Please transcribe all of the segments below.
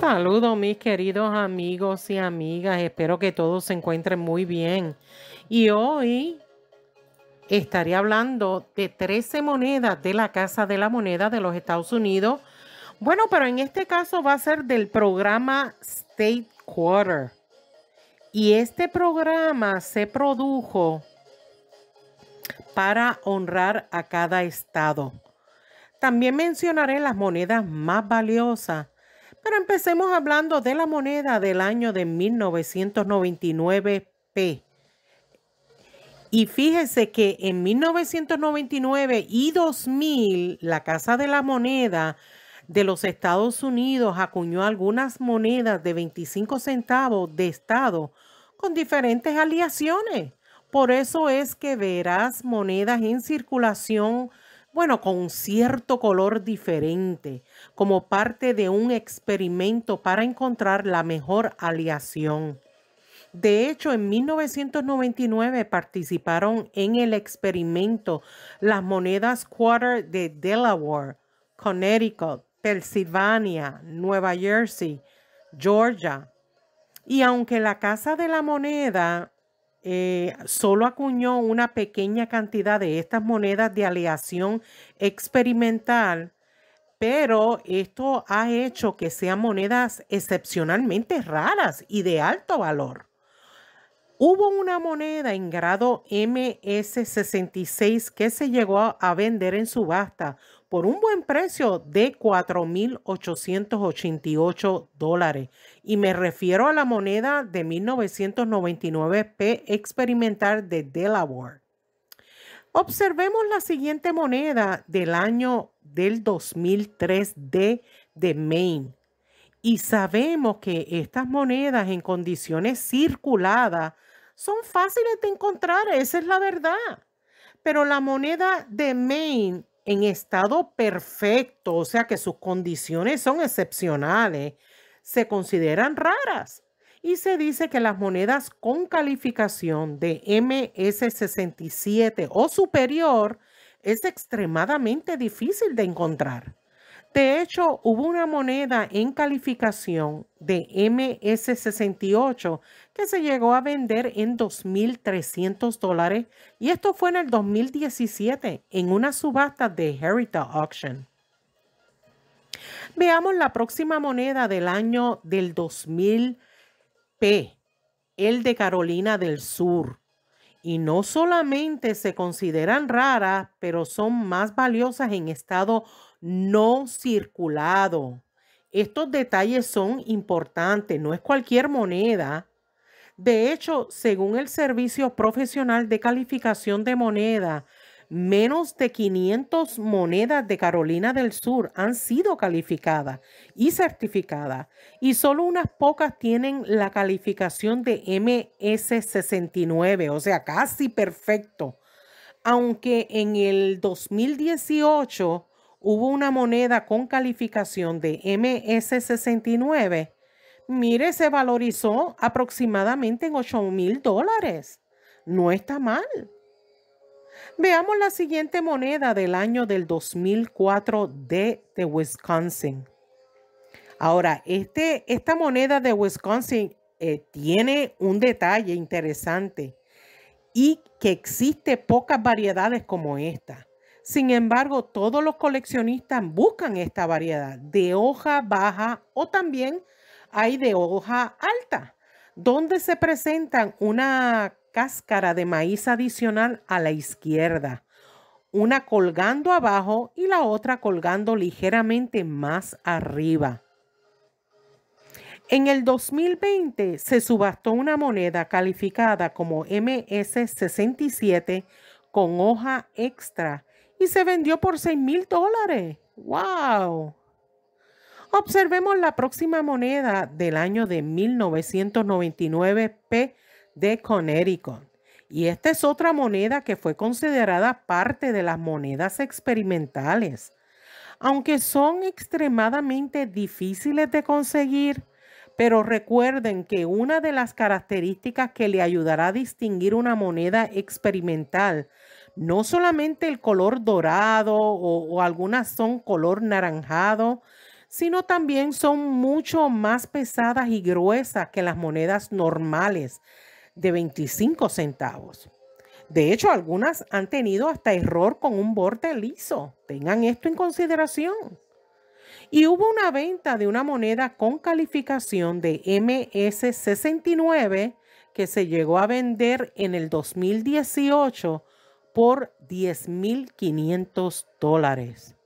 Saludos mis queridos amigos y amigas, espero que todos se encuentren muy bien. Y hoy estaré hablando de 13 monedas de la Casa de la Moneda de los Estados Unidos. Bueno, pero en este caso va a ser del programa State Quarter. Y este programa se produjo para honrar a cada estado. También mencionaré las monedas más valiosas pero empecemos hablando de la moneda del año de 1999p. Y fíjese que en 1999 y 2000, la Casa de la Moneda de los Estados Unidos acuñó algunas monedas de 25 centavos de Estado con diferentes aliaciones. Por eso es que verás monedas en circulación bueno, con cierto color diferente, como parte de un experimento para encontrar la mejor aleación. De hecho, en 1999 participaron en el experimento las monedas quarter de Delaware, Connecticut, Pennsylvania, Nueva Jersey, Georgia. Y aunque la Casa de la Moneda eh, solo acuñó una pequeña cantidad de estas monedas de aleación experimental, pero esto ha hecho que sean monedas excepcionalmente raras y de alto valor. Hubo una moneda en grado MS66 que se llegó a vender en subasta por un buen precio de 4.888 dólares. Y me refiero a la moneda de 1999P experimental de Delaware. Observemos la siguiente moneda del año del 2003D de Maine. Y sabemos que estas monedas en condiciones circuladas son fáciles de encontrar, esa es la verdad. Pero la moneda de Maine en estado perfecto, o sea que sus condiciones son excepcionales, se consideran raras. Y se dice que las monedas con calificación de MS67 o superior es extremadamente difícil de encontrar. De hecho, hubo una moneda en calificación de MS68 que se llegó a vender en 2.300 dólares y esto fue en el 2017 en una subasta de Heritage Auction. Veamos la próxima moneda del año del 2000P, el de Carolina del Sur. Y no solamente se consideran raras, pero son más valiosas en estado no circulado. Estos detalles son importantes, no es cualquier moneda. De hecho, según el Servicio Profesional de Calificación de Moneda, menos de 500 monedas de Carolina del Sur han sido calificadas y certificadas y solo unas pocas tienen la calificación de MS69, o sea, casi perfecto. Aunque en el 2018 hubo una moneda con calificación de MS69, mire, se valorizó aproximadamente en 8 mil dólares. No está mal. Veamos la siguiente moneda del año del 2004 de, Wisconsin. Ahora, este, esta moneda de Wisconsin eh, tiene un detalle interesante y que existe pocas variedades como esta. Sin embargo, todos los coleccionistas buscan esta variedad de hoja baja o también hay de hoja alta, donde se presentan una cáscara de maíz adicional a la izquierda, una colgando abajo y la otra colgando ligeramente más arriba. En el 2020 se subastó una moneda calificada como MS67 con hoja extra y se vendió por 6 mil dólares. ¡Wow! Observemos la próxima moneda del año de 1999 P de Connecticut. Y esta es otra moneda que fue considerada parte de las monedas experimentales. Aunque son extremadamente difíciles de conseguir, pero recuerden que una de las características que le ayudará a distinguir una moneda experimental no solamente el color dorado o, algunas son color naranjado, sino también son mucho más pesadas y gruesas que las monedas normales de 25 centavos. De hecho, algunas han tenido hasta error con un borde liso. Tengan esto en consideración. Y hubo una venta de una moneda con calificación de MS69 que se llegó a vender en el 2018 por 10.500 dólares.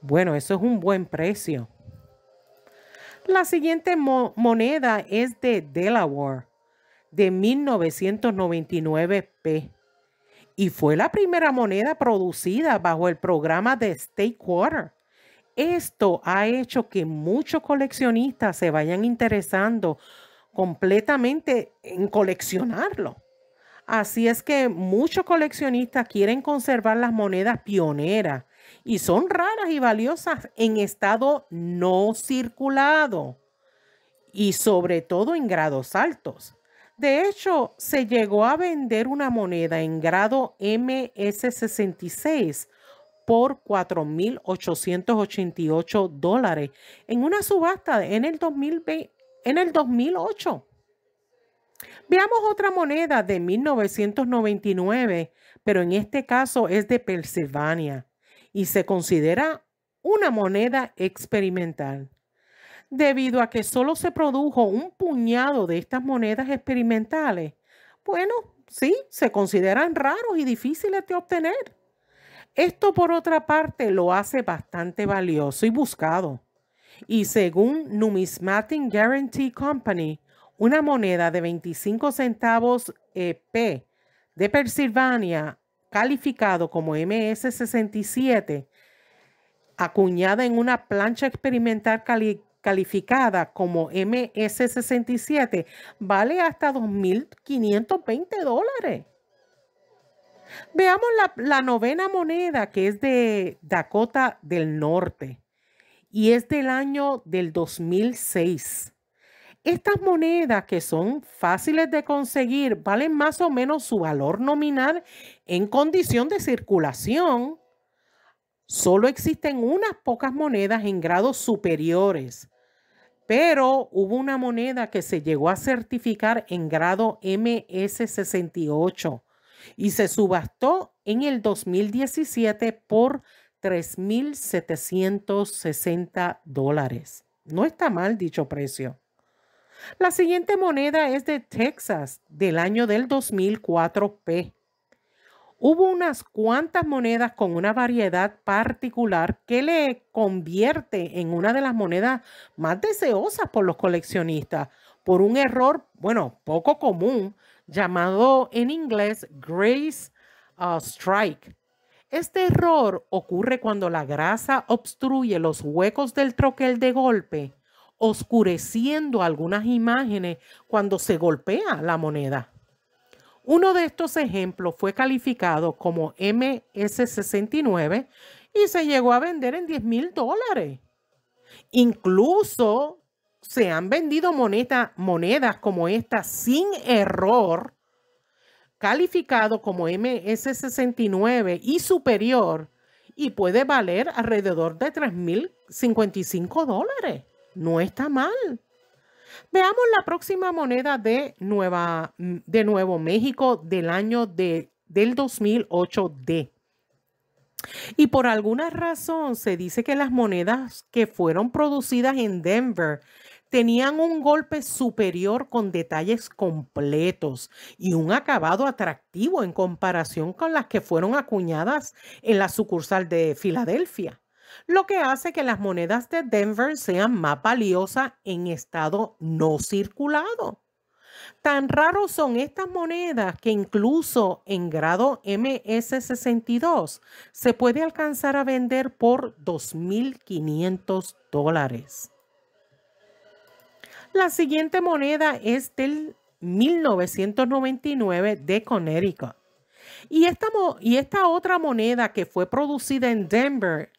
Bueno, eso es un buen precio. La siguiente moneda es de Delaware, de 1999 p. Y fue la primera moneda producida bajo el programa de State Quarter. Esto ha hecho que muchos coleccionistas se vayan interesando completamente en coleccionarlo. Así es que muchos coleccionistas quieren conservar las monedas pioneras y son raras y valiosas en estado no circulado y sobre todo en grados altos. De hecho, se llegó a vender una moneda en grado MS66 por 4.888 dólares en una subasta en el, en el 2008. Veamos otra moneda de 1999, pero en este caso es de Pensilvania y se considera una moneda experimental. Debido a que solo se produjo un puñado de estas monedas experimentales, bueno, sí, se consideran raros y difíciles de obtener. Esto por otra parte lo hace bastante valioso y buscado. Y según Numismatic Guarantee Company, una moneda de 25 centavos eh, P de Persilvania calificado como MS67, acuñada en una plancha experimental calificada como MS67, vale hasta 2.520 dólares. Veamos la, la, novena moneda que es de Dakota del Norte y es del año del 2006. Estas monedas que son fáciles de conseguir valen más o menos su valor nominal en condición de circulación. Solo existen unas pocas monedas en grados superiores, pero hubo una moneda que se llegó a certificar en grado MS68 y se subastó en el 2017 por 3.760 dólares. No está mal dicho precio. La siguiente moneda es de Texas del año del 2004P. Hubo unas cuantas monedas con una variedad particular que le convierte en una de las monedas más deseosas por los coleccionistas por un error, bueno, poco común, llamado en inglés Grace uh, Strike. Este error ocurre cuando la grasa obstruye los huecos del troquel de golpe oscureciendo algunas imágenes cuando se golpea la moneda. Uno de estos ejemplos fue calificado como MS69 y se llegó a vender en 10 mil dólares. Incluso se han vendido monedas como esta sin error, calificado como MS69 y superior, y puede valer alrededor de 3.055 dólares. No está mal. Veamos la próxima moneda de, Nueva, de Nuevo México del año de, del 2008D. Y por alguna razón se dice que las monedas que fueron producidas en Denver tenían un golpe superior con detalles completos y un acabado atractivo en comparación con las que fueron acuñadas en la sucursal de Filadelfia lo que hace que las monedas de Denver sean más valiosas en estado no circulado. Tan raros son estas monedas que incluso en grado MS62 se puede alcanzar a vender por 2.500 dólares. La siguiente moneda es del 1999 de Connecticut. Y esta, y esta otra moneda que fue producida en Denver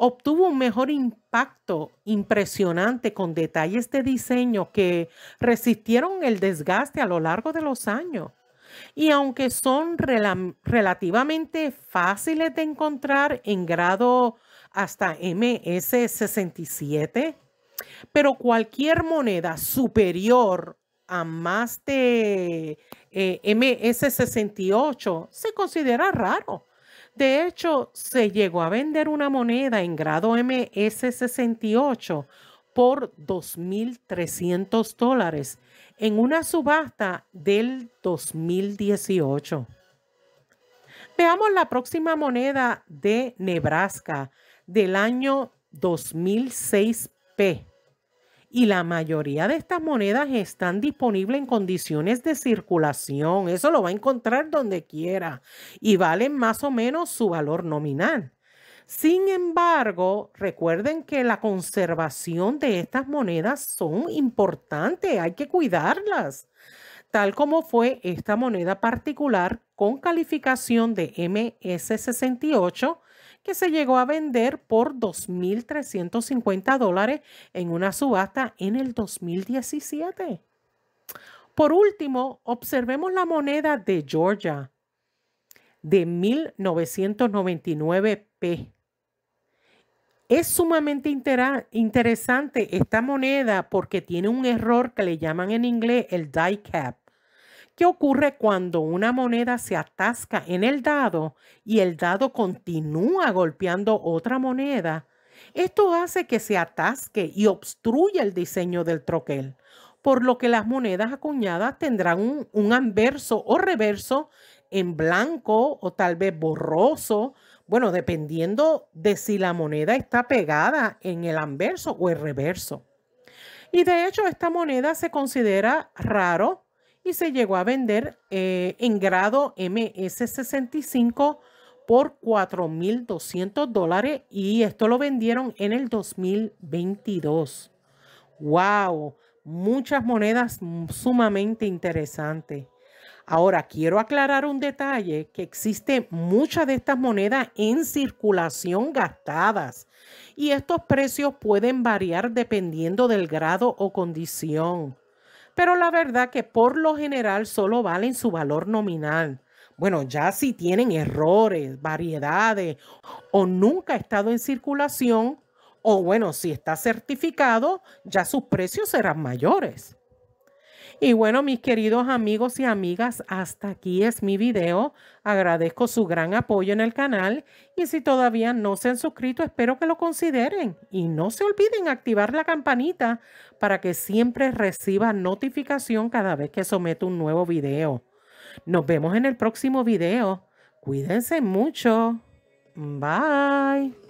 obtuvo un mejor impacto impresionante con detalles de diseño que resistieron el desgaste a lo largo de los años. Y aunque son relativamente fáciles de encontrar en grado hasta MS67, pero cualquier moneda superior a más de eh, MS68 se considera raro. De hecho, se llegó a vender una moneda en grado MS68 por 2.300 dólares en una subasta del 2018. Veamos la próxima moneda de Nebraska del año 2006P y la mayoría de estas monedas están disponibles en condiciones de circulación. Eso lo va a encontrar donde quiera y valen más o menos su valor nominal. Sin embargo, recuerden que la conservación de estas monedas son importantes, hay que cuidarlas, tal como fue esta moneda particular con calificación de MS68 que se llegó a vender por 2.350 dólares en una subasta en el 2017. Por último, observemos la moneda de Georgia de 1999p. Es sumamente interesante esta moneda porque tiene un error que le llaman en inglés el die cap ¿Qué ocurre cuando una moneda se atasca en el dado y el dado continúa golpeando otra moneda? Esto hace que se atasque y obstruya el diseño del troquel, por lo que las monedas acuñadas tendrán un, anverso o reverso en blanco o tal vez borroso, bueno, dependiendo de si la moneda está pegada en el anverso o el reverso. Y de hecho, esta moneda se considera raro y se llegó a vender eh, en grado MS65 por 4.200 dólares y esto lo vendieron en el 2022. ¡Wow! Muchas monedas sumamente interesantes. Ahora, quiero aclarar un detalle, que existe muchas de estas monedas en circulación gastadas y estos precios pueden variar dependiendo del grado o condición pero la verdad que por lo general solo valen su valor nominal. Bueno, ya si tienen errores, variedades o nunca ha estado en circulación, o bueno, si está certificado, ya sus precios serán mayores. Y bueno, mis queridos amigos y amigas, hasta aquí es mi video. Agradezco su gran apoyo en el canal y si todavía no se han suscrito, espero que lo consideren. Y no se olviden activar la campanita para que siempre reciba notificación cada vez que someto un nuevo video. Nos vemos en el próximo video. Cuídense mucho. Bye.